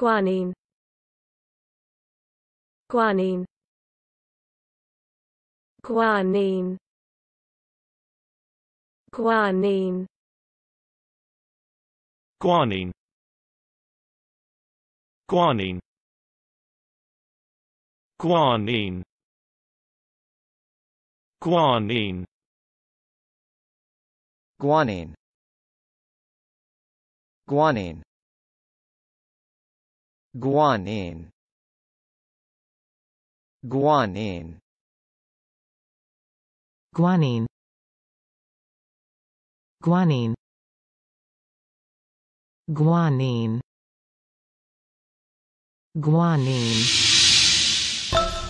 guanine guanine guanine guanine guanine guanine guanine guanine guanine guanine Guanine. Guanine. guanine guanine guanine guanine